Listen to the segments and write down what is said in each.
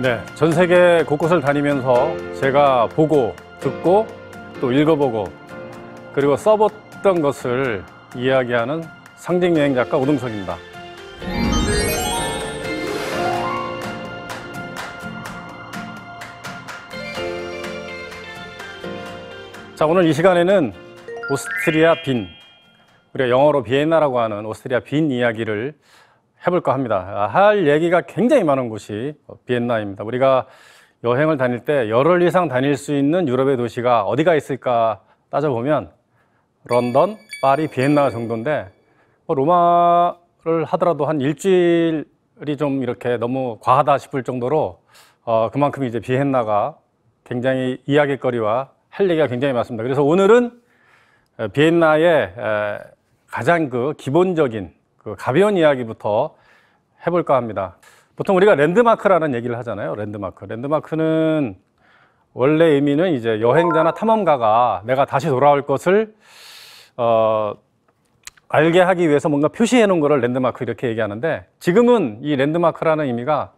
네, 전 세계 곳곳을 다니면서 제가 보고 듣고 또 읽어보고 그리고 써봤던 것을 이야기하는 상징 여행 작가 오동석입니다. 자, 오늘 이 시간에는 오스트리아 빈, 우리가 영어로 비엔나라고 하는 오스트리아 빈 이야기를 해볼까 합니다. 아, 할 얘기가 굉장히 많은 곳이 비엔나입니다. 우리가 여행을 다닐 때 열흘 이상 다닐 수 있는 유럽의 도시가 어디가 있을까 따져보면 런던, 파리, 비엔나 정도인데 뭐 로마를 하더라도 한 일주일이 좀 이렇게 너무 과하다 싶을 정도로 어, 그만큼 이제 비엔나가 굉장히 이야기거리와 할 얘기가 굉장히 많습니다. 그래서 오늘은 비엔나의 가장 그 기본적인 그 가벼운 이야기부터 해볼까 합니다. 보통 우리가 랜드마크라는 얘기를 하잖아요. 랜드마크. 랜드마크는 원래 의미는 이제 여행자나 탐험가가 내가 다시 돌아올 것을 어, 알게 하기 위해서 뭔가 표시해 놓은 거를 랜드마크 이렇게 얘기하는데 지금은 이 랜드마크라는 의미가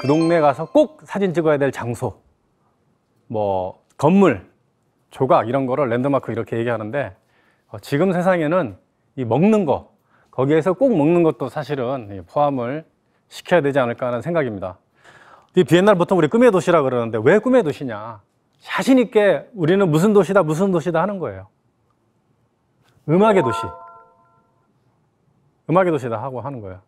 그 동네 가서 꼭 사진 찍어야 될 장소, 뭐 건물, 조각 이런 거를 랜드마크 이렇게 얘기하는데 어, 지금 세상에는 이 먹는 거 거기에서 꼭 먹는 것도 사실은 포함을 시켜야 되지 않을까 하는 생각입니다. 이 비엔날 보통 우리 꿈의 도시라 그러는데 왜 꿈의 도시냐? 자신 있게 우리는 무슨 도시다 무슨 도시다 하는 거예요. 음악의 도시. 음악의 도시다 하고 하는 거예요.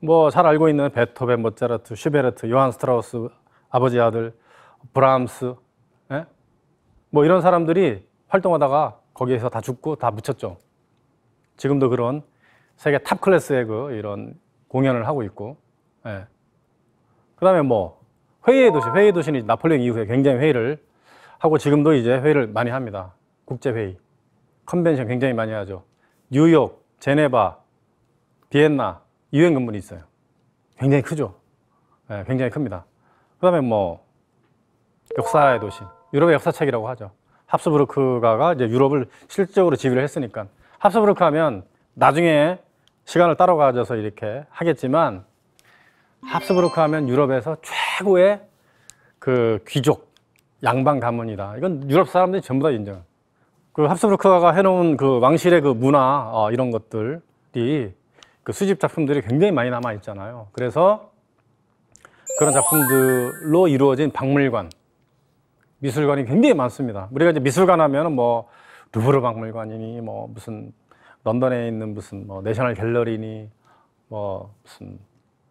뭐 잘 알고 있는 베토벤, 모차르트, 슈베르트, 요한 스트라우스 아버지 아들 브람스 예? 뭐 이런 사람들이 활동하다가 거기에서 다 죽고 다 묻혔죠. 지금도 그런 세계 탑 클래스의 그 이런 공연을 하고 있고, 예. 그다음에 뭐 회의의 도시, 회의의 도시는 나폴레옹 이후에 굉장히 회의를 하고 지금도 이제 회의를 많이 합니다. 국제 회의, 컨벤션 굉장히 많이 하죠. 뉴욕, 제네바, 비엔나 유엔 근문이 있어요. 굉장히 크죠. 예, 굉장히 큽니다. 그다음에 뭐 역사의 도시, 유럽의 역사책이라고 하죠. 합스부르크가 이제 유럽을 실적으로 지휘를 했으니까 합스부르크 하면 나중에 시간을 따로 가져서 이렇게 하겠지만 합스부르크 하면 유럽에서 최고의 그 귀족 양반 가문이다. 이건 유럽 사람들이 전부 다 인정. 그 합스부르크가 해놓은 그 왕실의 그 문화 어, 이런 것들이 그 수집 작품들이 굉장히 많이 남아 있잖아요. 그래서 그런 작품들로 이루어진 박물관, 미술관이 굉장히 많습니다. 우리가 이제 미술관 하면 뭐 루브르 박물관이니 뭐 무슨 런던에 있는 무슨 뭐 내셔널 갤러리니 뭐 무슨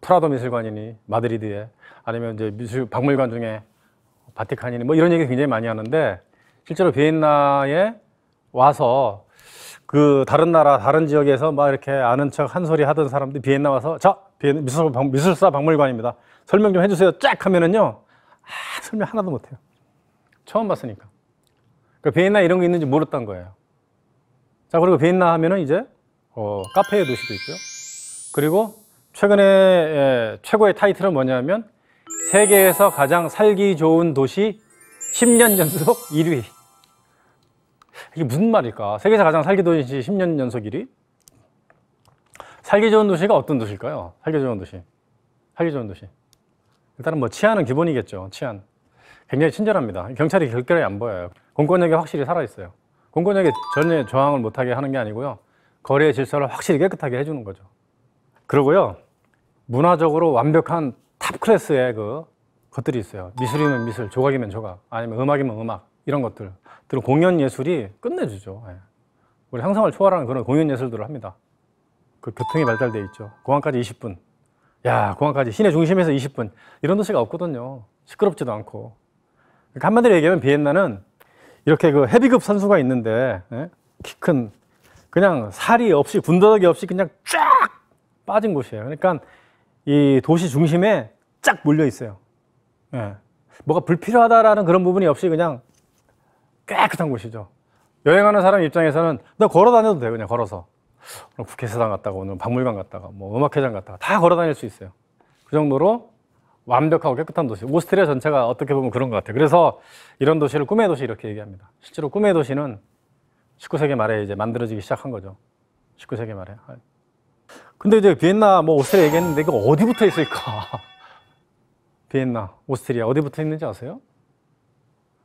프라도 미술관이니 마드리드에 아니면 이제 미술 박물관 중에 바티칸이니 뭐 이런 얘기 굉장히 많이 하는데 실제로 비엔나에 와서 그 다른 나라 다른 지역에서 막 이렇게 아는 척 한 소리 하던 사람들 이 비엔나 와서 자비엔 미술사, 박물관입니다 설명 좀 해주세요 쫙 하면은요 아, 설명 하나도 못해요 처음 봤으니까 그러니까 비엔나 이런 게 있는지 모르던 거예요 자 그리고 베인나 하면은 이제 어, 카페의 도시도 있고요. 그리고 최근에 예, 최고의 타이틀은 뭐냐면 세계에서 가장 살기 좋은 도시 10년 연속 1위. 이게 무슨 말일까? 세계에서 가장 살기 좋은 도시 10년 연속 1위? 살기 좋은 도시가 어떤 도시일까요? 살기 좋은 도시. 살기 좋은 도시. 일단은 뭐 치안은 기본이겠죠. 치안. 굉장히 친절합니다. 경찰이 결결이 안 보여요. 공권력이 확실히 살아있어요. 공권력에 전혀 저항을 못하게 하는 게 아니고요. 거래의 질서를 확실히 깨끗하게 해주는 거죠. 그러고요. 문화적으로 완벽한 탑 클래스의 그 것들이 있어요. 미술이면 미술, 조각이면 조각, 아니면 음악이면 음악 이런 것들. 그리고 공연 예술이 끝내주죠. 예. 우리 형상을 초월하는 그런 공연 예술들을 합니다. 그 교통이 발달돼 있죠. 공항까지 20분. 야, 공항까지 시내 중심에서 20분. 이런 도시가 없거든요. 시끄럽지도 않고. 그러니까 한마디로 얘기하면 비엔나는 이렇게 그 헤비급 선수가 있는데 예? 키큰 그냥 살이 없이 군더더기 없이 그냥 쫙 빠진 곳이에요. 그러니까 이 도시 중심에 쫙 몰려 있어요. 예. 뭐가 불필요하다라는 그런 부분이 없이 그냥 깨끗한 곳이죠. 여행하는 사람 입장에서는 나 걸어 다녀도 돼 그냥 걸어서 국회의사당 갔다가 오늘 박물관 갔다가 뭐 음악회장 갔다가 다 걸어 다닐 수 있어요. 그 정도로 완벽하고 깨끗한 도시. 오스트리아 전체가 어떻게 보면 그런 것 같아요. 그래서 이런 도시를 꿈의 도시 이렇게 얘기합니다. 실제로 꿈의 도시는 19세기 말에 이제 만들어지기 시작한 거죠. 19세기 말에. 아. 근데 이제 비엔나, 뭐 오스트리아 얘기했는데 이거 어디부터 있을까? 비엔나, 오스트리아 어디부터 있는지 아세요?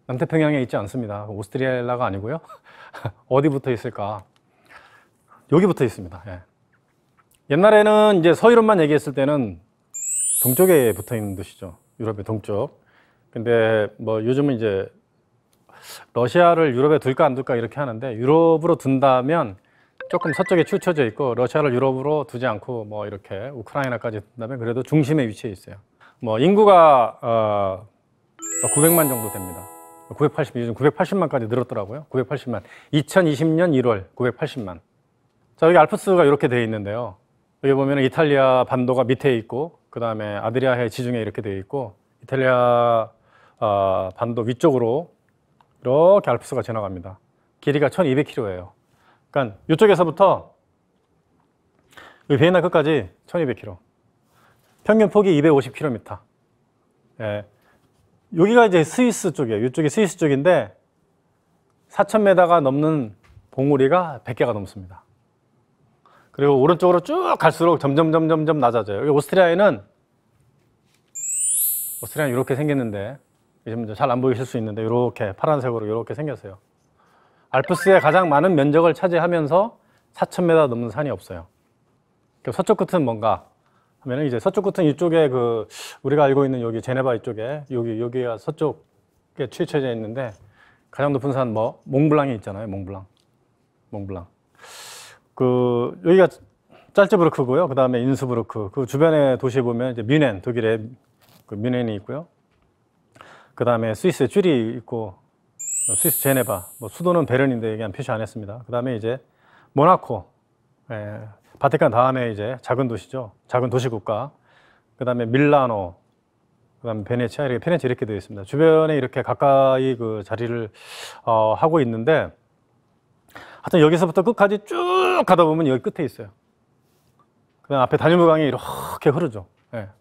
남태평양에 있지 않습니다. 오스트리아가 라 아니고요. 어디부터 있을까? 여기부터 있습니다. 예. 옛날에는 이제 서유럽만 얘기했을 때는 동쪽에 붙어 있는 도시죠. 유럽의 동쪽. 근데 뭐 요즘은 이제 러시아를 유럽에 둘까 안 둘까 이렇게 하는데 유럽으로 둔다면 조금 서쪽에 치우쳐져 있고 러시아를 유럽으로 두지 않고 뭐 이렇게 우크라이나까지 둔다면 그래도 중심에 위치해 있어요. 뭐 인구가 어 900만 뭐 정도 됩니다. 980 요즘 980만까지 늘었더라고요. 980만. 2020년 1월 980만. 자 여기 알프스가 이렇게 돼 있는데요. 여기 보면 이탈리아 반도가 밑에 있고 그 다음에 아드리아해 지중해 이렇게 되어 있고 이탈리아 어, 반도 위쪽으로 이렇게 알프스가 지나갑니다. 길이가 1200km예요. 그러니까 이쪽에서부터 베이나 끝까지 1200km. 평균 폭이 250km. 예. 여기가 이제 스위스 쪽이에요. 이쪽이 스위스 쪽인데 4,000m가 넘는 봉우리가 100개가 넘습니다. 그리고 오른쪽으로 쭉 갈수록 점점 점점 점 낮아져요. 여기 오스트리아에는 오스트리아 이렇게 생겼는데 잘안 보이실 수 있는데 이렇게 파란색으로 이렇게 생겼어요. 알프스의 가장 많은 면적을 차지하면서 4,000m 넘는 산이 없어요. 서쪽 끝은 뭔가 하면은 이제 서쪽 끝은 이쪽에 그 우리가 알고 있는 여기 제네바 이쪽에 여기 여기가 서쪽에 취쳐져 있는데 가장 높은 산 뭐 몽블랑이 있잖아요. 몽블랑, 몽블랑. 그 여기가 짤츠부르크고요. 그다음에 인스부르크. 그 주변의 도시 보면 이제 뮌헨, 독일의 그 뮌헨이 있고요. 그다음에 스위스의 쥐리 있고 스위스 제네바. 뭐 수도는 베른인데 얘기 한 표시 안 했습니다. 그다음에 이제 모나코. 예, 바티칸 다음에 이제 작은 도시죠. 작은 도시 국가. 그다음에 밀라노. 그다음에 베네치아 이렇게 베네치 이렇게 되어 있습니다. 주변에 이렇게 가까이 그 자리를 어, 하고 있는데 하여튼 여기서부터 끝까지 쭉쭉 가다 보면 여기 끝에 있어요. 그 앞에 단일무강이 이렇게 흐르죠. 예.